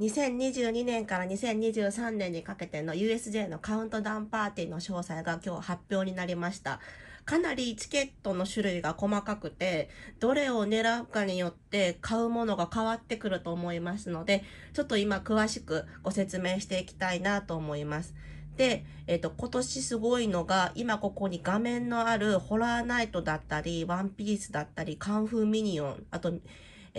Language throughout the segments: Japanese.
2022年から2023年にかけての USJ のカウントダウンパーティーの詳細が今日発表になりました。かなりチケットの種類が細かくて、どれを狙うかによって買うものが変わってくると思いますので、ちょっと今詳しくご説明していきたいなと思います。で、えっ、ー、と、今年すごいのが、今ここに画面のあるホラーナイトだったり、ワンピースだったり、カンフーミニオン、あと、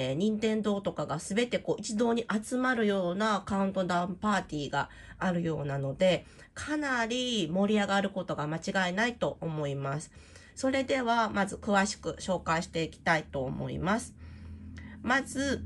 えー、任天堂とかが全てこう一堂に集まるようなカウントダウンパーティーがあるようなので、かなり盛り上がることが間違いないと思います。それでは、まず詳しく紹介していきたいと思います。まず、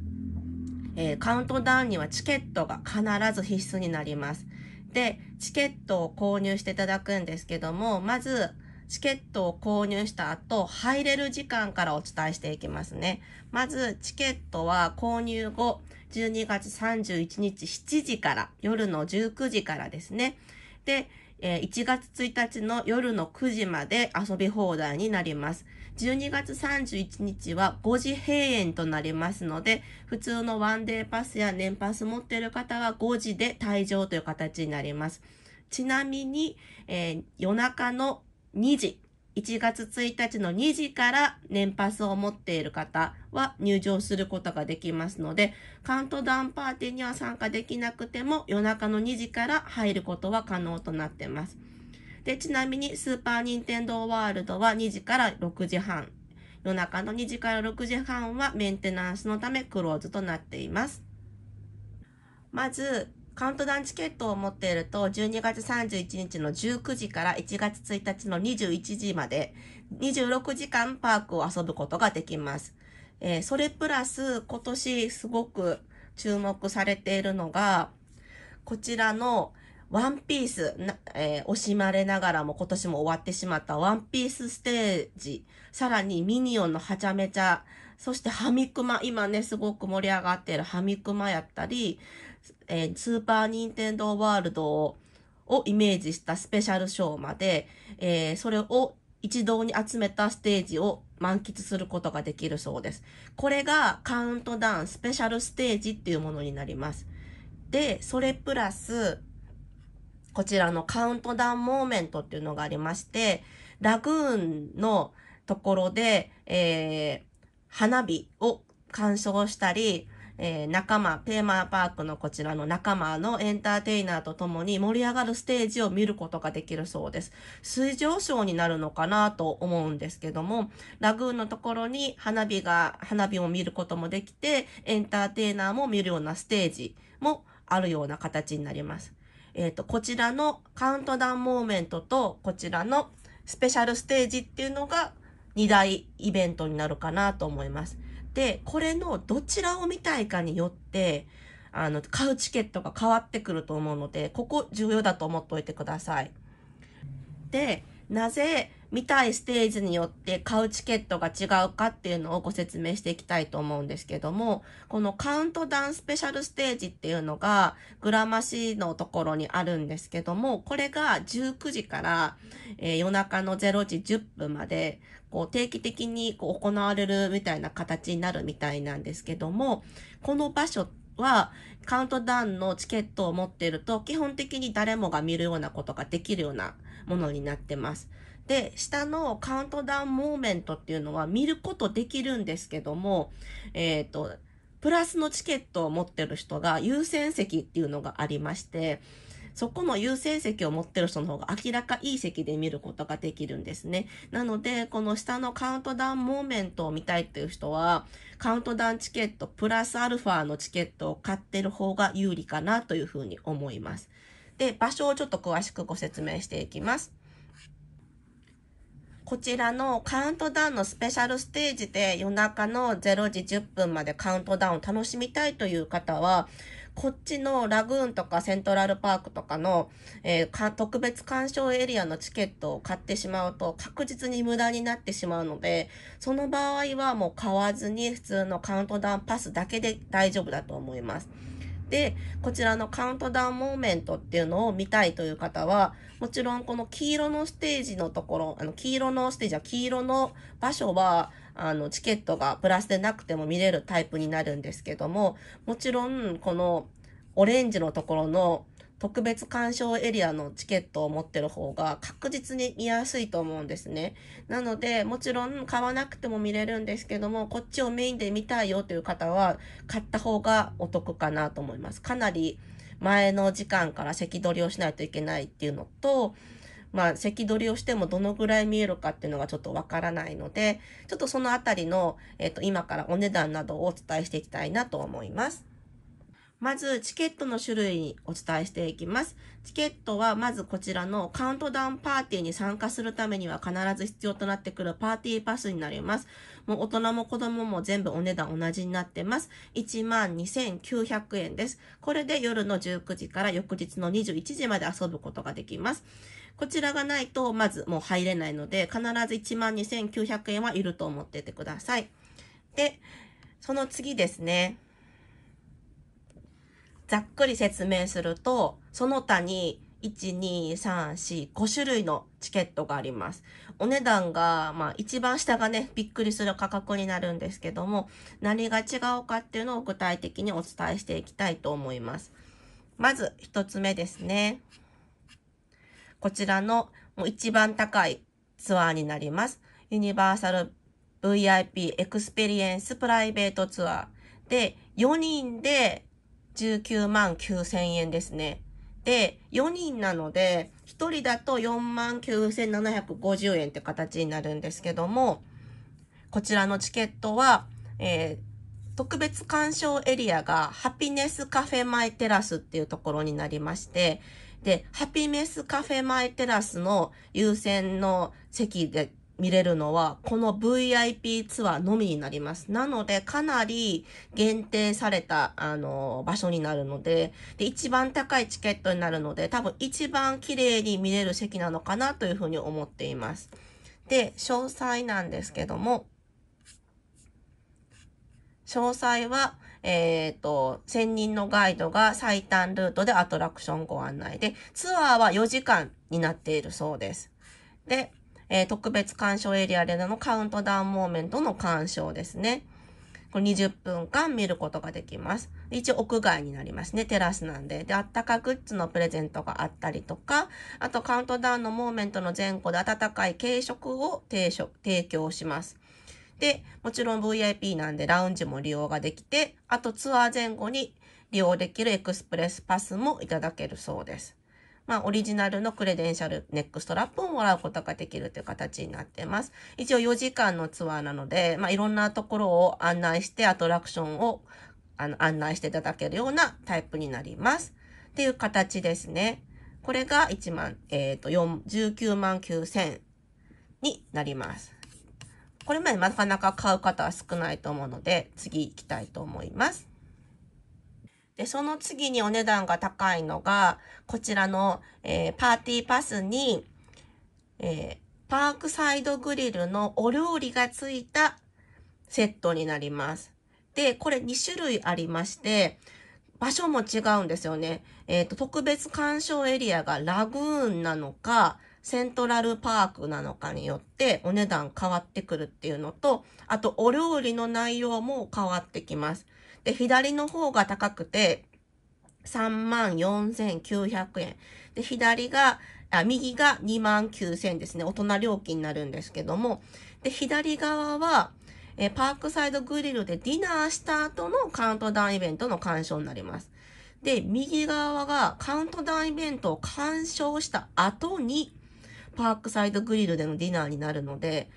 えー、カウントダウンにはチケットが必ず必須になります。で、チケットを購入していただくんですけども、まず、チケットを購入した後、入れる時間からお伝えしていきますね。まず、チケットは購入後、12月31日7時から、夜の19時からですね。で、1月1日の夜の9時まで遊び放題になります。12月31日は5時閉園となりますので、普通のワンデーパスや年パス持っている方は5時で退場という形になります。ちなみに、えー、夜中の2時、1月1日の2時から年パスを持っている方は入場することができますので、カウントダウンパーティーには参加できなくても夜中の2時から入ることは可能となってます。で、ちなみにスーパーニンテンドーワールドは2時から6時半、夜中の2時から6時半はメンテナンスのためクローズとなっています。まず、カウントダウンチケットを持っていると、12月31日の19時から1月1日の21時まで、26時間パークを遊ぶことができます。えー、それプラス、今年すごく注目されているのが、こちらのワンピース、えー、惜しまれながらも今年も終わってしまったワンピースステージ、さらにミニオンのはちゃめちゃ、そしてハミクマ、今ね、すごく盛り上がっているハミクマやったり、えー、スーパー・ニンテンドー・ワールドをイメージしたスペシャルショーまで、えー、それを一堂に集めたステージを満喫することができるそうです。これがカウントダウンスペシャルステージっていうものになります。で、それプラス、こちらのカウントダウンモーメントっていうのがありまして、ラグーンのところで、えー、花火を鑑賞したり、えー、仲間、テーマパークのこちらの仲間のエンターテイナーと共に盛り上がるステージを見ることができるそうです。水上ショーになるのかなと思うんですけども、ラグーンのところに花火が、花火を見ることもできて、エンターテイナーも見るようなステージもあるような形になります。えっ、ー、と、こちらのカウントダウンモーメントと、こちらのスペシャルステージっていうのが2大イベントになるかなと思います。て、これのどちらを見たいかによって、あの、買うチケットが変わってくると思うので、ここ重要だと思っておいてください。で、なぜ、見たいステージによって買うチケットが違うかっていうのをご説明していきたいと思うんですけども、このカウントダウンスペシャルステージっていうのが、グラマシーのところにあるんですけども、これが19時から、えー、夜中の0時10分まで、こう定期的にこう行われるみたいな形になるみたいなんですけども、この場所ってはカウントダウンのチケットを持っていると基本的に誰もが見るようなことができるようなものになってます。で、下のカウントダウンモーメントっていうのは見ることできるんですけども、えっ、ー、と、プラスのチケットを持ってる人が優先席っていうのがありまして、そこの優先席を持ってる人の方が明らかいい席で見ることができるんですね。なので、この下のカウントダウンモーメントを見たいっていう人は、カウントダウンチケットプラスアルファのチケットを買ってる方が有利かなというふうに思います。で、場所をちょっと詳しくご説明していきます。こちらのカウントダウンのスペシャルステージで夜中の0時10分までカウントダウンを楽しみたいという方は、こっちのラグーンとかセントラルパークとかの、えー、か特別鑑賞エリアのチケットを買ってしまうと確実に無駄になってしまうので、その場合はもう買わずに普通のカウントダウンパスだけで大丈夫だと思います。でこちらのカウントダウンモーメントっていうのを見たいという方はもちろんこの黄色のステージのところあの黄色のステージは黄色の場所はあのチケットがプラスでなくても見れるタイプになるんですけどももちろんこのオレンジのところの特別鑑賞エリアのチケットを持ってる方が確実に見やすいと思うんですね。なので、もちろん買わなくても見れるんですけども、こっちをメインで見たいよという方は、買った方がお得かなと思います。かなり前の時間から席取りをしないといけないっていうのと、まあ、席取りをしてもどのぐらい見えるかっていうのがちょっとわからないので、ちょっとそのあたりの、えっ、ー、と、今からお値段などをお伝えしていきたいなと思います。まずチケットの種類お伝えしていきます。チケットはまずこちらのカウントダウンパーティーに参加するためには必ず必要となってくるパーティーパスになります。もう大人も子供も全部お値段同じになってます。12,900円です。これで夜の19時から翌日の21時まで遊ぶことができます。こちらがないとまずもう入れないので必ず12,900円はいると思っててください。で、その次ですね。ざっくり説明すると、その他に1,2,3,4,5種類のチケットがあります。お値段が、まあ一番下がね、びっくりする価格になるんですけども、何が違うかっていうのを具体的にお伝えしていきたいと思います。まず一つ目ですね。こちらのもう一番高いツアーになります。ユニバーサル VIP エクスペリエンスプライベートツアーで4人で19万9円ですね。で、4人なので、1人だと4万9750円って形になるんですけども、こちらのチケットは、えー、特別鑑賞エリアがハピネスカフェマイテラスっていうところになりまして、で、ハピネスカフェマイテラスの優先の席で見れるのは、この VIP ツアーのみになります。なので、かなり限定された、あの、場所になるので、で、一番高いチケットになるので、多分一番綺麗に見れる席なのかなというふうに思っています。で、詳細なんですけども、詳細は、えっ、ー、と、専任のガイドが最短ルートでアトラクションご案内で、ツアーは4時間になっているそうです。で、えー、特別鑑賞エリアでのカウントダウンモーメントの鑑賞ですね。これ20分間見ることができます。一応屋外になりますね。テラスなんで。で、あったかグッズのプレゼントがあったりとか、あとカウントダウンのモーメントの前後で温かい軽食を定食提供します。で、もちろん VIP なんでラウンジも利用ができて、あとツアー前後に利用できるエクスプレスパスもいただけるそうです。まあ、オリジナルのクレデンシャルネックストラップをもらうことができるという形になってます。一応4時間のツアーなので、まあ、いろんなところを案内して、アトラクションをあの案内していただけるようなタイプになります。っていう形ですね。これが1万、えっ、ー、と、19万9000になります。これまでなかなか買う方は少ないと思うので、次行きたいと思います。で、その次にお値段が高いのが、こちらの、えー、パーティーパスに、えー、パークサイドグリルのお料理がついたセットになります。で、これ2種類ありまして、場所も違うんですよね。えっ、ー、と、特別鑑賞エリアがラグーンなのか、セントラルパークなのかによってお値段変わってくるっていうのと、あとお料理の内容も変わってきます。で、左の方が高くて、34,900円。で、左が、あ右が29,000ですね。大人料金になるんですけども。で、左側は、えパークサイドグリルでディナーした後のカウントダウンイベントの鑑賞になります。で、右側がカウントダウンイベントを鑑賞した後にパークサイドグリルでのディナーになるので、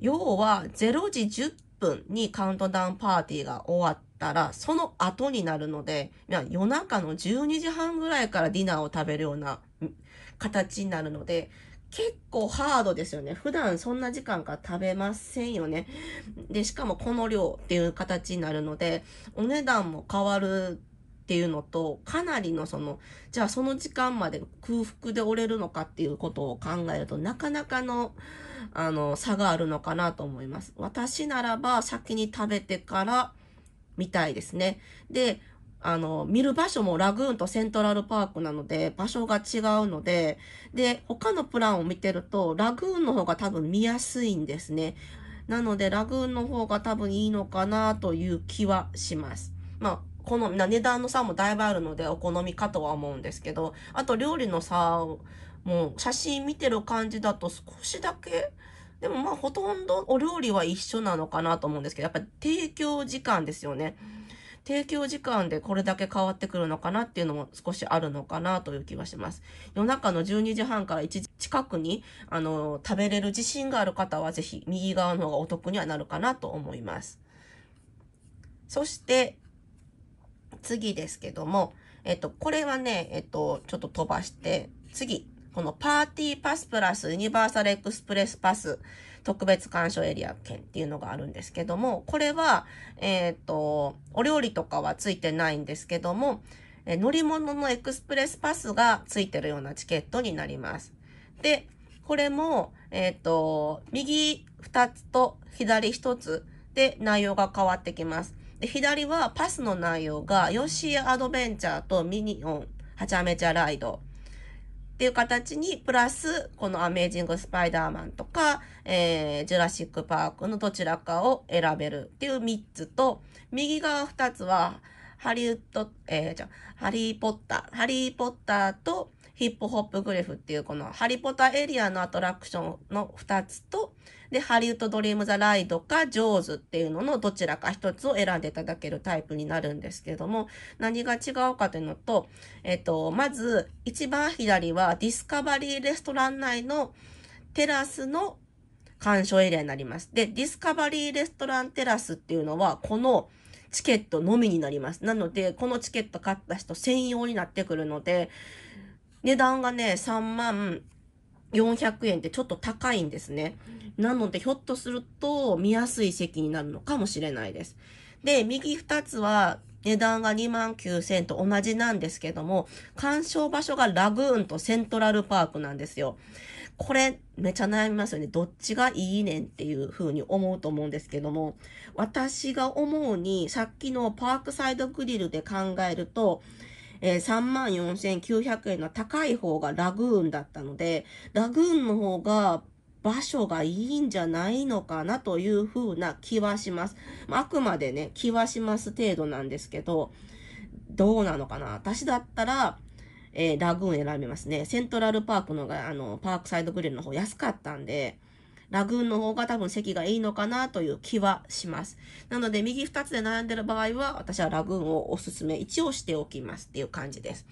要は0時10分にカウントダウンパーティーが終わったら、その後になるので、夜中の12時半ぐらいからディナーを食べるような形になるので、結構ハードですよね。普段そんな時間か食べませんよね。で、しかもこの量っていう形になるので、お値段も変わるっていうのと、かなりのその、じゃあその時間まで空腹で折れるのかっていうことを考えると、なかなかの、あの、差があるのかなと思います。私ならば先に食べてから、みたいですね。で、あの、見る場所もラグーンとセントラルパークなので、場所が違うので、で、他のプランを見てると、ラグーンの方が多分見やすいんですね。なので、ラグーンの方が多分いいのかなという気はします。まあ、好みな値段の差もだいぶあるのでお好みかとは思うんですけどあと料理の差もう写真見てる感じだと少しだけでもまあほとんどお料理は一緒なのかなと思うんですけどやっぱり提供時間ですよね提供時間でこれだけ変わってくるのかなっていうのも少しあるのかなという気はします夜中の12時半から1時近くにあの食べれる自信がある方はぜひ右側の方がお得にはなるかなと思いますそして次ですけども、えっと、これはね、えっと、ちょっと飛ばして、次。このパーティーパスプラスユニバーサルエクスプレスパス特別鑑賞エリア券っていうのがあるんですけども、これは、えっ、と、お料理とかはついてないんですけども、え乗り物のエクスプレスパスがついてるようなチケットになります。で、これも、えっ、と、右2つと左1つで内容が変わってきます。で、左はパスの内容が、ヨッシーアドベンチャーとミニオン、ハチャメチャライドっていう形に、プラス、このアメージングスパイダーマンとか、えー、ジュラシックパークのどちらかを選べるっていう3つと、右側2つは、ハリウッド、えー、じゃハリーポッター、ハリーポッターと、ヒップホップグレフっていうこのハリポタエリアのアトラクションの2つと、で、ハリウッドドリームザライドかジョーズっていうののどちらか1つを選んでいただけるタイプになるんですけども、何が違うかというのと、えっと、まず一番左はディスカバリーレストラン内のテラスの鑑賞エリアになります。で、ディスカバリーレストランテラスっていうのは、このチケットのみになります。なので、このチケット買った人専用になってくるので、値段がね、3万400円ってちょっと高いんですね。なので、ひょっとすると見やすい席になるのかもしれないです。で、右2つは値段が2万9000と同じなんですけども、鑑賞場所がラグーンとセントラルパークなんですよ。これ、めちゃ悩みますよね。どっちがいいねんっていう風に思うと思うんですけども、私が思うに、さっきのパークサイドグリルで考えると、えー、34,900円の高い方がラグーンだったので、ラグーンの方が場所がいいんじゃないのかなというふうな気はします。あくまでね、気はします程度なんですけど、どうなのかな私だったら、えー、ラグーン選びますね。セントラルパークのが、あの、パークサイドグリルの方安かったんで、ラグーンの方が多分席がいいのかなという気はします。なので、右2つで悩んでる場合は、私はラグーンをおすすめ、一応しておきますっていう感じです。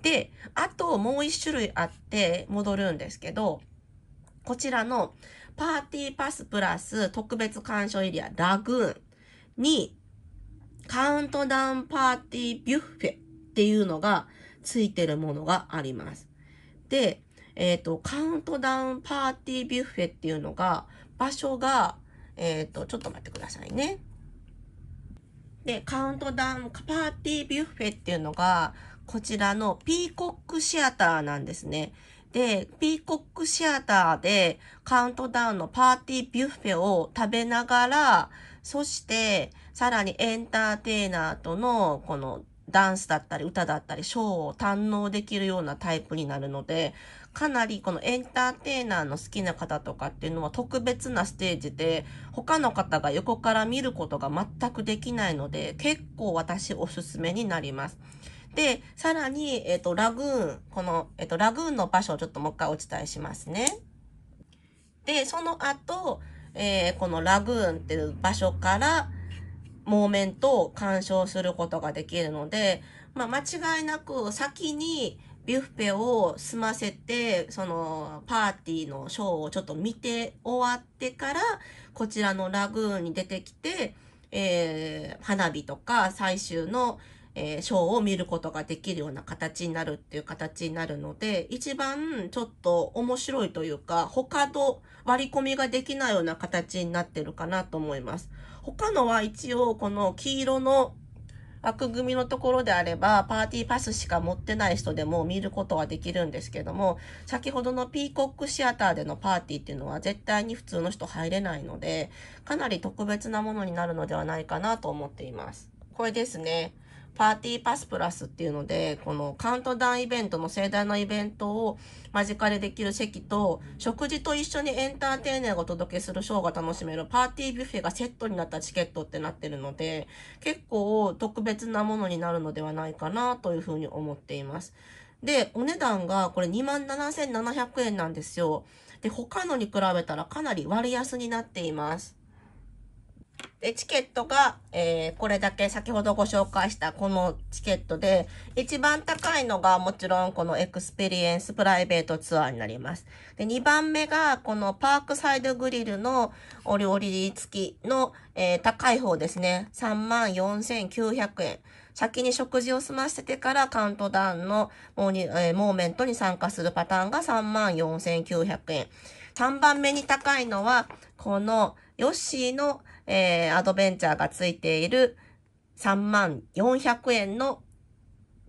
で、あともう1種類あって戻るんですけど、こちらのパーティーパスプラス特別鑑賞エリアラグーンにカウントダウンパーティービュッフェっていうのがついてるものがあります。で、えっ、ー、と、カウントダウンパーティービュッフェっていうのが、場所が、えっ、ー、と、ちょっと待ってくださいね。で、カウントダウンパーティービュッフェっていうのが、こちらのピーコックシアターなんですね。で、ピーコックシアターでカウントダウンのパーティービュッフェを食べながら、そしてさらにエンターテイナーとのこのダンスだったり歌だったりショーを堪能できるようなタイプになるので、かなりこのエンターテイナーの好きな方とかっていうのは特別なステージで、他の方が横から見ることが全くできないので、結構私おすすめになります。で、さらに、えっ、ー、と、ラグーン、この、えっ、ー、と、ラグーンの場所をちょっともう一回お伝えしますね。で、その後、えー、このラグーンっていう場所から、モーメントを鑑賞することができるので、まあ、間違いなく先に、ビュッフェを済ませて、そのパーティーのショーをちょっと見て終わってから、こちらのラグーンに出てきて、えー、花火とか最終の、えー、ショーを見ることができるような形になるっていう形になるので、一番ちょっと面白いというか、他と割り込みができないような形になってるかなと思います。他のは一応この黄色の枠組みのところであれば、パーティーパスしか持ってない人でも見ることはできるんですけども、先ほどのピーコックシアターでのパーティーっていうのは絶対に普通の人入れないので、かなり特別なものになるのではないかなと思っています。これですね。パーティーパスプラスっていうので、このカウントダウンイベントの盛大なイベントを間近でできる席と、食事と一緒にエンターテイナーがお届けするショーが楽しめるパーティービュッフェがセットになったチケットってなってるので、結構特別なものになるのではないかなというふうに思っています。で、お値段がこれ27,700円なんですよ。で、他のに比べたらかなり割安になっています。で、チケットが、えー、これだけ先ほどご紹介したこのチケットで、一番高いのがもちろんこのエクスペリエンスプライベートツアーになります。で、二番目がこのパークサイドグリルのお料理付きの、えー、高い方ですね。34,900円。先に食事を済ませてからカウントダウンのモーニ、えー、モーメントに参加するパターンが34,900円。3番目に高いのは、このヨッシーのえー、アドベンチャーがついている3万400円の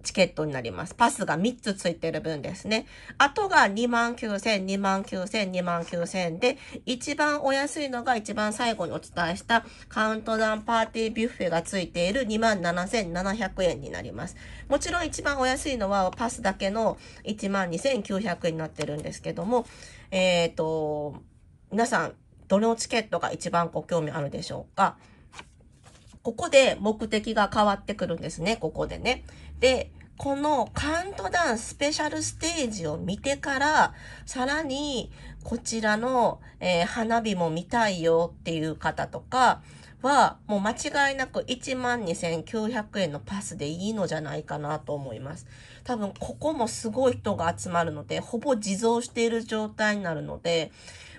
チケットになります。パスが3つついてる分ですね。あとが2万9000、2万9000、2万9000で、一番お安いのが一番最後にお伝えしたカウントダウンパーティービュッフェがついている2万7700円になります。もちろん一番お安いのはパスだけの1万2900円になってるんですけども、えっ、ー、と、皆さんどのチケットが一番ご興味あるでしょうかここで目的が変わってくるんですね、ここでね。で、このカウントダウンスペシャルステージを見てから、さらにこちらの、えー、花火も見たいよっていう方とかは、もう間違いなく12,900円のパスでいいのじゃないかなと思います。多分ここもすごい人が集まるので、ほぼ自蔵している状態になるので、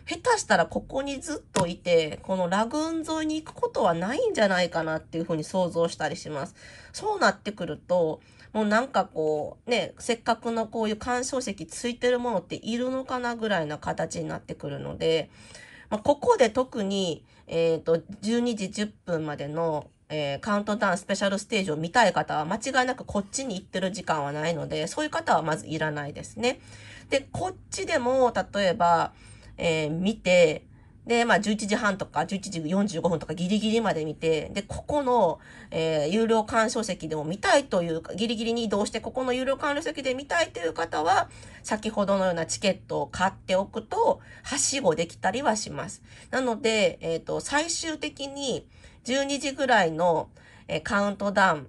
下手したらここにずっといて、このラグーン沿いに行くことはないんじゃないかなっていうふうに想像したりします。そうなってくると、もうなんかこう、ね、せっかくのこういう干渉石ついてるものっているのかなぐらいな形になってくるので、まあ、ここで特に、えっ、ー、と、12時10分までの、えー、カウントダウンスペシャルステージを見たい方は間違いなくこっちに行ってる時間はないので、そういう方はまずいらないですね。で、こっちでも、例えば、えー、見て、で、まあ、11時半とか、11時45分とかギリギリまで見て、で、ここの、えー、有料鑑賞席でも見たいというか、ギリギリに移動して、ここの有料鑑賞席で見たいという方は、先ほどのようなチケットを買っておくと、はしごできたりはします。なので、えっ、ー、と、最終的に、12時ぐらいの、えー、カウントダウン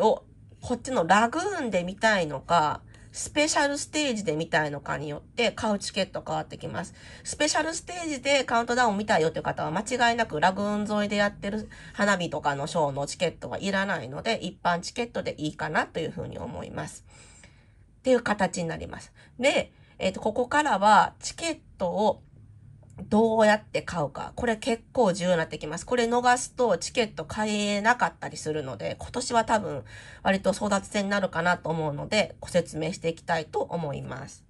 を、こっちのラグーンで見たいのか、スペシャルステージで見たいのかによって買うチケット変わってきます。スペシャルステージでカウントダウンを見たいよっていう方は間違いなくラグーン沿いでやってる花火とかのショーのチケットはいらないので一般チケットでいいかなというふうに思います。っていう形になります。で、えっ、ー、と、ここからはチケットをどうやって買うか。これ結構重要になってきます。これ逃すとチケット買えなかったりするので、今年は多分割と争奪戦になるかなと思うので、ご説明していきたいと思います。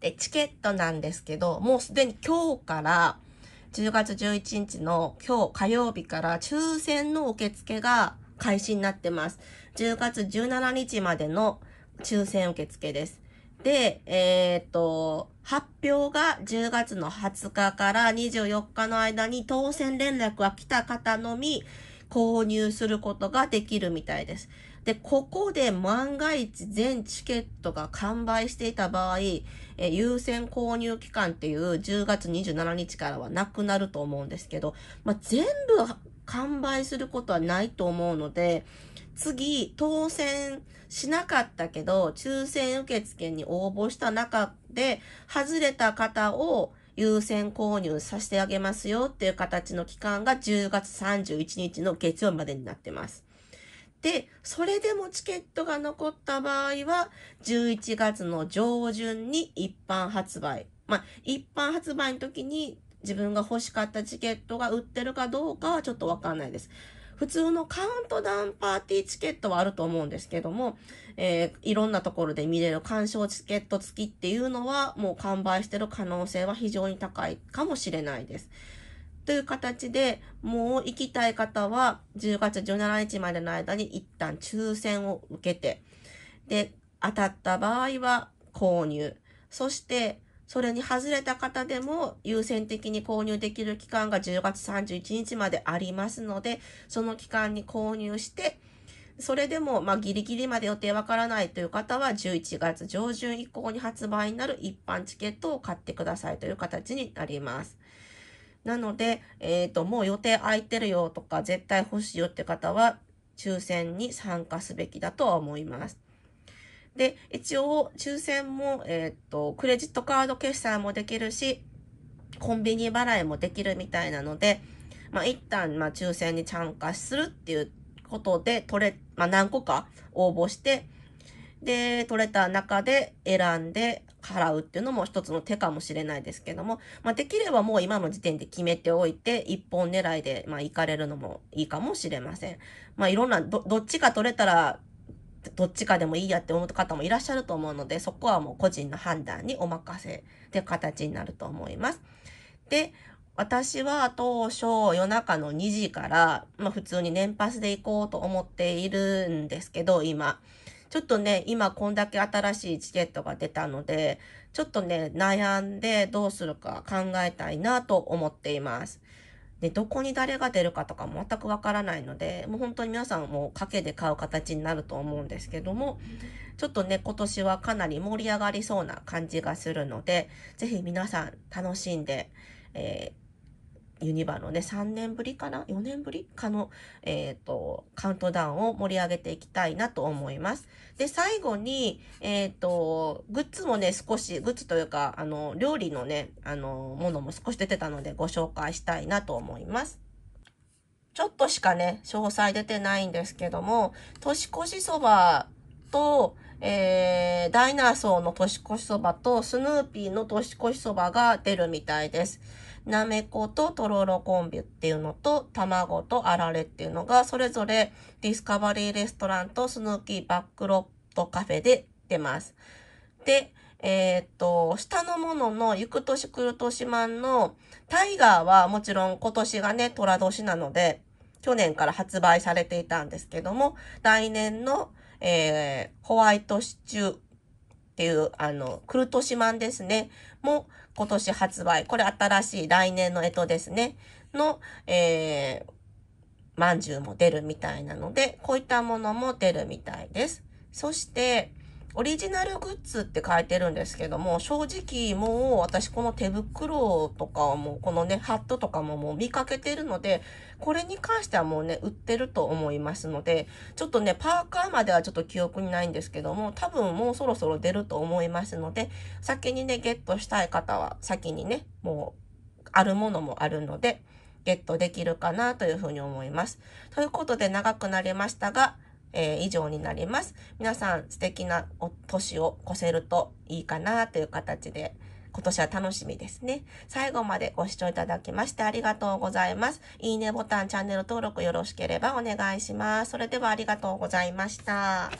で、チケットなんですけど、もうすでに今日から、10月11日の今日火曜日から抽選の受付が開始になってます。10月17日までの抽選受付です。で、えー、っと、発表が10月の20日から24日の間に当選連絡が来た方のみ購入することができるみたいです。で、ここで万が一全チケットが完売していた場合、え優先購入期間っていう10月27日からはなくなると思うんですけど、まあ、全部完売することはないと思うので、次、当選しなかったけど、抽選受付に応募した中で、外れた方を優先購入させてあげますよっていう形の期間が10月31日の月曜までになってます。で、それでもチケットが残った場合は、11月の上旬に一般発売。まあ、一般発売の時に自分が欲しかったチケットが売ってるかどうかはちょっとわかんないです。普通のカウントダウンパーティーチケットはあると思うんですけども、えー、いろんなところで見れる鑑賞チケット付きっていうのは、もう完売してる可能性は非常に高いかもしれないです。という形で、もう行きたい方は、10月17日までの間に一旦抽選を受けて、で、当たった場合は購入、そして、それに外れた方でも優先的に購入できる期間が10月31日までありますので、その期間に購入して、それでも、まあ、ギリギリまで予定わからないという方は、11月上旬以降に発売になる一般チケットを買ってくださいという形になります。なので、えっ、ー、と、もう予定空いてるよとか、絶対欲しいよって方は、抽選に参加すべきだとは思います。で、一応、抽選も、えっ、と、クレジットカード決済もできるし、コンビニ払いもできるみたいなので、まあ、一旦、まあ、抽選に参加するっていうことで、取れ、まあ、何個か応募して、で、取れた中で選んで払うっていうのも一つの手かもしれないですけども、まあ、できればもう今の時点で決めておいて、一本狙いで、まあ、行かれるのもいいかもしれません。まあ、いろんな、ど、どっちか取れたらどっちかでもいいやって思う方もいらっしゃると思うので、そこはもう個人の判断にお任せって形になると思います。で、私は当初夜中の2時から、まあ普通に年パスで行こうと思っているんですけど、今。ちょっとね、今こんだけ新しいチケットが出たので、ちょっとね、悩んでどうするか考えたいなと思っています。で、どこに誰が出るかとかも全くわからないので、もう本当に皆さんも賭けで買う形になると思うんですけども、ちょっとね、今年はかなり盛り上がりそうな感じがするので、ぜひ皆さん楽しんで、えーユニバのね、3年ぶりかな ?4 年ぶりかの、えっ、ー、と、カウントダウンを盛り上げていきたいなと思います。で、最後に、えっ、ー、と、グッズもね、少し、グッズというか、あの、料理のね、あの、ものも少し出てたのでご紹介したいなと思います。ちょっとしかね、詳細出てないんですけども、年越しそばと、えー、ダイナソーの年越しそばとスヌーピーの年越しそばが出るみたいです。なめこととろろコンビっていうのと卵とあられっていうのがそれぞれディスカバリーレストランとスヌーピーバックロットカフェで出ます。で、えー、っと、下のものの、行く年来る年マンの、タイガーはもちろん今年がね、虎年なので、去年から発売されていたんですけども、来年のえー、ホワイトシチューっていう、あの、クルトシマンですね、も今年発売。これ新しい来年の干支ですね、の、えー、まんじゅうも出るみたいなので、こういったものも出るみたいです。そして、オリジナルグッズって書いてるんですけども、正直もう私この手袋とかはもうこのね、ハットとかももう見かけてるので、これに関してはもうね、売ってると思いますので、ちょっとね、パーカーまではちょっと記憶にないんですけども、多分もうそろそろ出ると思いますので、先にね、ゲットしたい方は先にね、もうあるものもあるので、ゲットできるかなというふうに思います。ということで長くなりましたが、えー、以上になります。皆さん素敵な年を越せるといいかなという形で、今年は楽しみですね。最後までご視聴いただきましてありがとうございます。いいねボタン、チャンネル登録よろしければお願いします。それではありがとうございました。